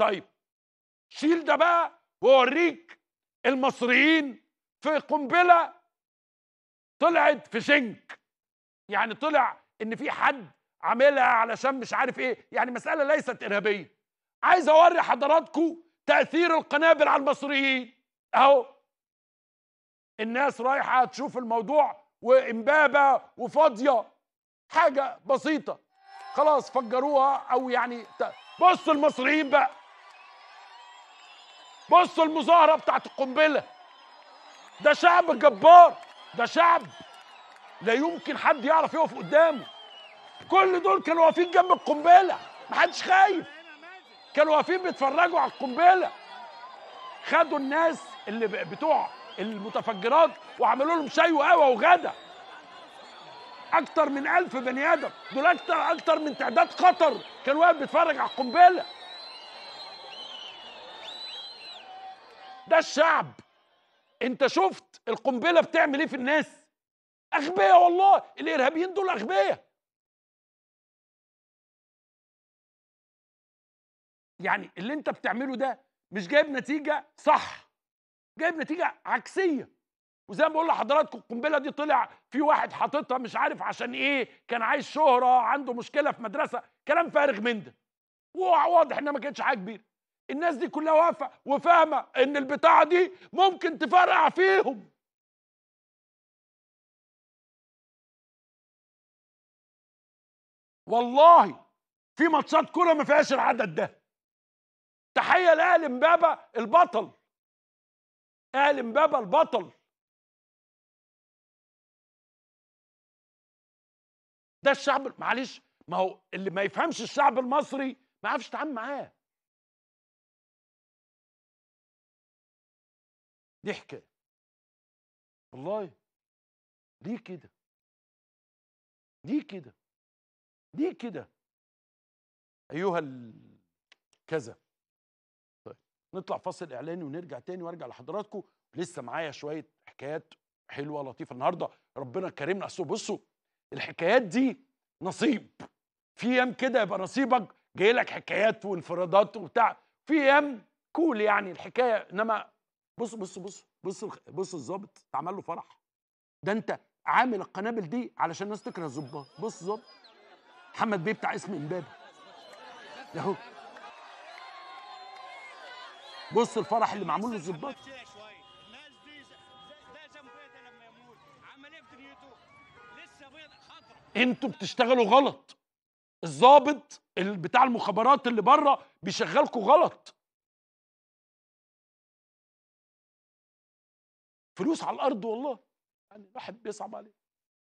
طيب شيل ده بقى واوريك المصريين في قنبله طلعت في سنك يعني طلع ان في حد عاملها علشان مش عارف ايه يعني مساله ليست ارهابيه عايز اوري حضراتكم تاثير القنابل على المصريين اهو الناس رايحه تشوف الموضوع وامبابه وفاضيه حاجه بسيطه خلاص فجروها او يعني بصوا المصريين بقى بصوا المظاهره بتاعت القنبله ده شعب جبار ده شعب لا يمكن حد يعرف يقف قدامه كل دول كانوا واقفين جنب القنبله محدش خايف كانوا واقفين بيتفرجوا على القنبله خدوا الناس اللي بتوع المتفجرات وعملوا لهم شاي وقهوه وغدا اكتر من ألف بني ادم دول اكتر اكتر من تعداد قطر كان واقف بيتفرج على القنبله ده الشعب انت شفت القنبله بتعمل ايه في الناس اغبياء والله الارهابيين دول اغبياء يعني اللي انت بتعمله ده مش جايب نتيجه صح جايب نتيجه عكسيه وزي ما بقول لحضراتكم القنبله دي طلع في واحد حاططها مش عارف عشان ايه كان عايز شهره عنده مشكله في مدرسه كلام فارغ من ده وواضح انها ما كانتش حاجه كبيره الناس دي كلها واقفه وفاهمه ان البتاعه دي ممكن تفرقع فيهم والله في ماتشات كوره ما فيهاش العدد ده تحيه لاهل امبابه البطل اهل امبابه البطل ده الشعب معلش ما هو اللي ما يفهمش الشعب المصري ما يعرفش يتعامل معاه دي حكايه والله ليه كده ليه كده ليه كده ايها كذا طيب نطلع فاصل اعلاني ونرجع تاني وارجع لحضراتكم لسه معايا شويه حكايات حلوه لطيفه النهارده ربنا كرمنا اصل بصوا الحكايات دي نصيب في ايام كده يبقى نصيبك جاي لك حكايات وانفرادات وبتاع في ايام كول يعني الحكايه انما بص بص بص بص بص الظابط عمل له فرح ده انت عامل القنابل دي علشان الناس تكره الظباط بص الظابط محمد بيه بتاع اسم امبابي اهو بص الفرح اللي معمول للظباط انتوا بتشتغلوا غلط الظابط بتاع المخابرات اللي بره بيشغلكوا غلط فلوس على الارض والله يعني الواحد بيصعب عليه